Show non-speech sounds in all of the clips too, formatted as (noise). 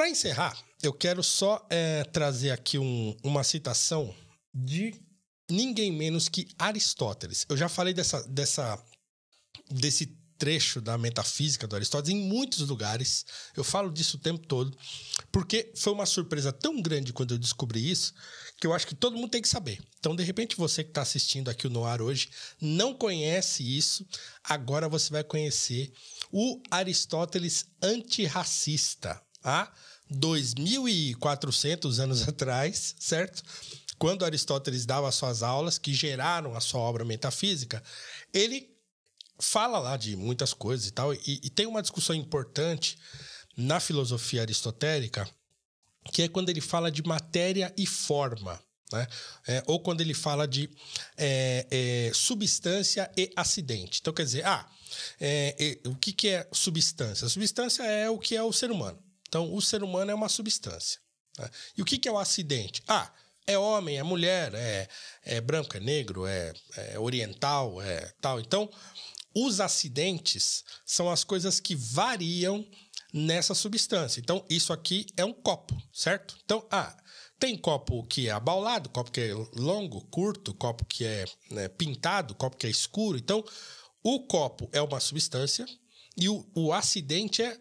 Para encerrar, eu quero só é, trazer aqui um, uma citação de ninguém menos que Aristóteles. Eu já falei dessa, dessa, desse trecho da metafísica do Aristóteles em muitos lugares. Eu falo disso o tempo todo, porque foi uma surpresa tão grande quando eu descobri isso que eu acho que todo mundo tem que saber. Então, de repente, você que está assistindo aqui o Noir hoje não conhece isso, agora você vai conhecer o Aristóteles antirracista a 2.400 anos atrás, certo? Quando Aristóteles dava suas aulas, que geraram a sua obra Metafísica, ele fala lá de muitas coisas e tal, e, e tem uma discussão importante na filosofia aristotélica, que é quando ele fala de matéria e forma. Né? É, ou quando ele fala de é, é, substância e acidente. Então, quer dizer, ah, é, é, o que, que é substância? A substância é o que é o ser humano. Então, o ser humano é uma substância. Né? E o que, que é o acidente? Ah, é homem, é mulher, é, é branco, é negro, é, é oriental, é tal. Então, os acidentes são as coisas que variam nessa substância. Então, isso aqui é um copo, certo? Então, ah, tem copo que é abaulado, copo que é longo, curto, copo que é né, pintado, copo que é escuro. Então, o copo é uma substância e o, o acidente é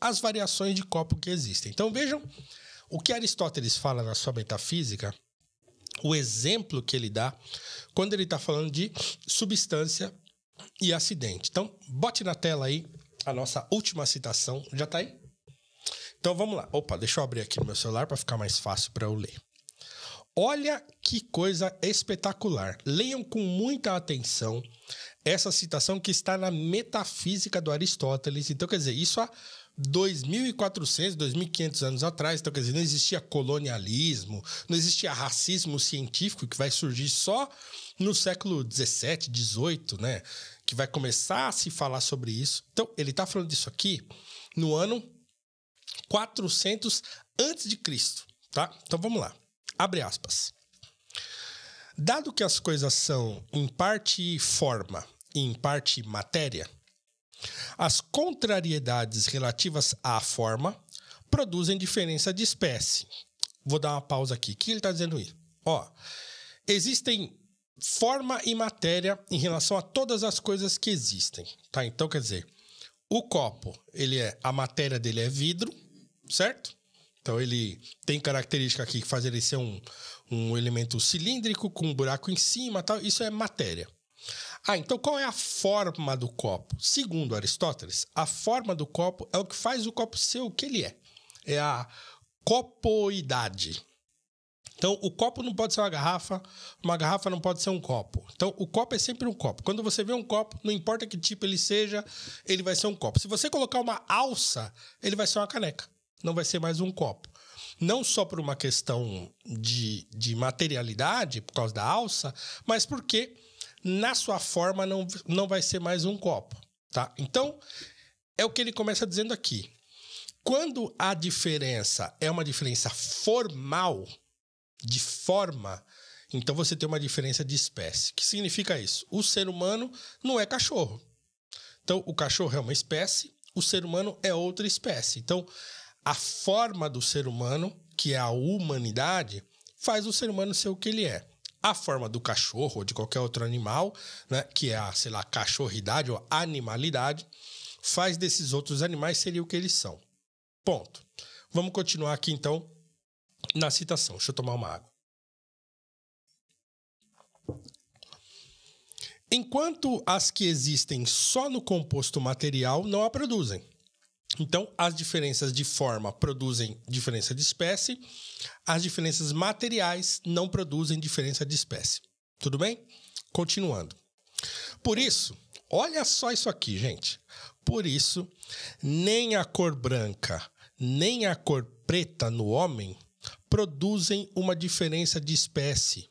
as variações de copo que existem. Então vejam o que Aristóteles fala na sua metafísica, o exemplo que ele dá quando ele está falando de substância e acidente. Então, bote na tela aí a nossa última citação. Já está aí? Então vamos lá. Opa, deixa eu abrir aqui no meu celular para ficar mais fácil para eu ler. Olha que coisa espetacular. Leiam com muita atenção essa citação que está na Metafísica do Aristóteles. Então, quer dizer, isso há 2.400, 2.500 anos atrás, então quer dizer, não existia colonialismo, não existia racismo científico que vai surgir só no século 17, 18, né? Que vai começar a se falar sobre isso. Então, ele está falando disso aqui no ano 400 antes de Cristo, tá? Então vamos lá. Abre aspas. Dado que as coisas são em parte forma e em parte matéria, as contrariedades relativas à forma produzem diferença de espécie. Vou dar uma pausa aqui. O que ele está dizendo aí? Ó, existem forma e matéria em relação a todas as coisas que existem, tá? Então quer dizer, o copo, ele é a matéria dele é vidro, certo? Então ele tem característica aqui que faz ele ser um, um elemento cilíndrico com um buraco em cima, tal. Isso é matéria. Ah, então qual é a forma do copo? Segundo Aristóteles, a forma do copo é o que faz o copo ser o que ele é. É a copoidade. Então, o copo não pode ser uma garrafa, uma garrafa não pode ser um copo. Então, o copo é sempre um copo. Quando você vê um copo, não importa que tipo ele seja, ele vai ser um copo. Se você colocar uma alça, ele vai ser uma caneca, não vai ser mais um copo. Não só por uma questão de, de materialidade, por causa da alça, mas porque na sua forma não, não vai ser mais um copo, tá? Então, é o que ele começa dizendo aqui. Quando a diferença é uma diferença formal, de forma, então você tem uma diferença de espécie. O que significa isso? O ser humano não é cachorro. Então, o cachorro é uma espécie, o ser humano é outra espécie. Então, a forma do ser humano, que é a humanidade, faz o ser humano ser o que ele é a forma do cachorro ou de qualquer outro animal, né, que é a, sei lá, cachorridade ou animalidade, faz desses outros animais serem o que eles são. Ponto. Vamos continuar aqui então na citação. Deixa eu tomar uma água. Enquanto as que existem só no composto material não a produzem. Então, as diferenças de forma produzem diferença de espécie, as diferenças materiais não produzem diferença de espécie. Tudo bem? Continuando. Por isso, olha só isso aqui, gente. Por isso, nem a cor branca, nem a cor preta no homem produzem uma diferença de espécie.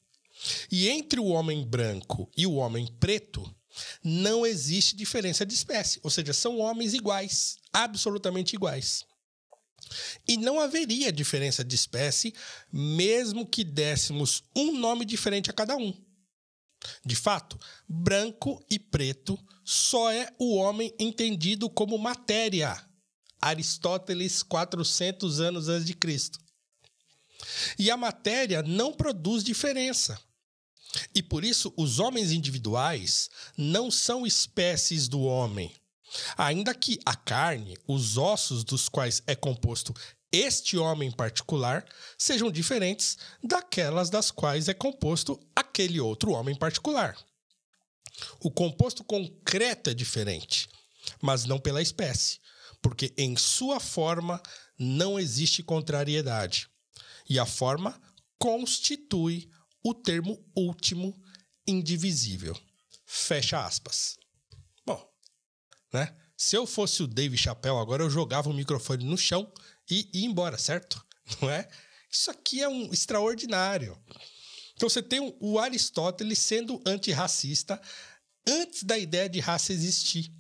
E entre o homem branco e o homem preto não existe diferença de espécie, ou seja, são homens iguais, absolutamente iguais. E não haveria diferença de espécie, mesmo que dessemos um nome diferente a cada um. De fato, branco e preto só é o homem entendido como matéria. Aristóteles, 400 anos antes de Cristo. E a matéria não produz diferença. E por isso, os homens individuais não são espécies do homem. Ainda que a carne, os ossos dos quais é composto este homem particular, sejam diferentes daquelas das quais é composto aquele outro homem particular. O composto concreto é diferente, mas não pela espécie, porque em sua forma não existe contrariedade. E a forma constitui o termo último indivisível. Fecha aspas. Bom, né? Se eu fosse o Dave Chappelle agora, eu jogava o microfone no chão e ia embora, certo? (laughs) Não é? Isso aqui é um extraordinário. Então você tem o Aristóteles sendo antirracista antes da ideia de raça existir.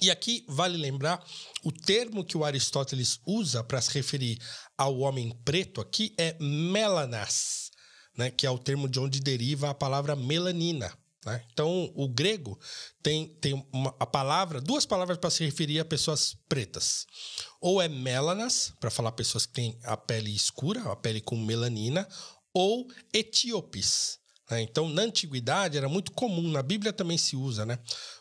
E aqui vale lembrar o termo que o Aristóteles usa para se referir ao homem preto aqui é melanas, né, que é o termo de onde deriva a palavra melanina. Né? Então, o grego tem, tem uma, a palavra, duas palavras para se referir a pessoas pretas. Ou é melanas, para falar pessoas que têm a pele escura, a pele com melanina, ou etíopes. Né? Então, na antiguidade era muito comum, na Bíblia também se usa, né?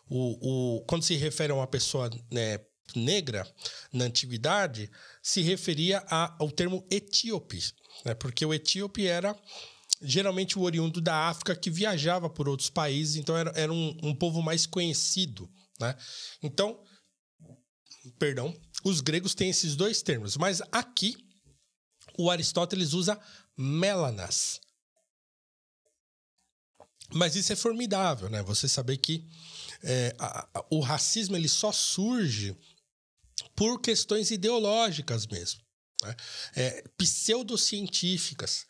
O, o, quando se refere a uma pessoa né, negra, na antiguidade, se referia a, ao termo etíope, né? porque o etíope era geralmente o oriundo da África que viajava por outros países, então era, era um, um povo mais conhecido, né? Então, perdão, os gregos têm esses dois termos, mas aqui o Aristóteles usa melanas. Mas isso é formidável, né? Você saber que é, a, a, o racismo ele só surge por questões ideológicas mesmo, né? é, pseudocientíficas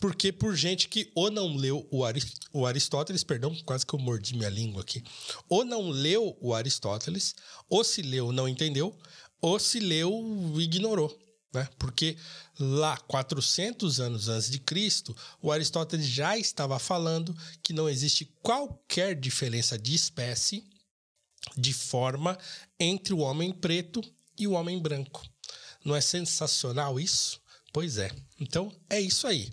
porque por gente que ou não leu o, Arist o Aristóteles, perdão, quase que eu mordi minha língua aqui, ou não leu o Aristóteles, ou se leu, não entendeu, ou se leu, ignorou. Né? Porque lá, 400 anos antes de Cristo, o Aristóteles já estava falando que não existe qualquer diferença de espécie, de forma, entre o homem preto e o homem branco. Não é sensacional isso? Pois é. Então é isso aí.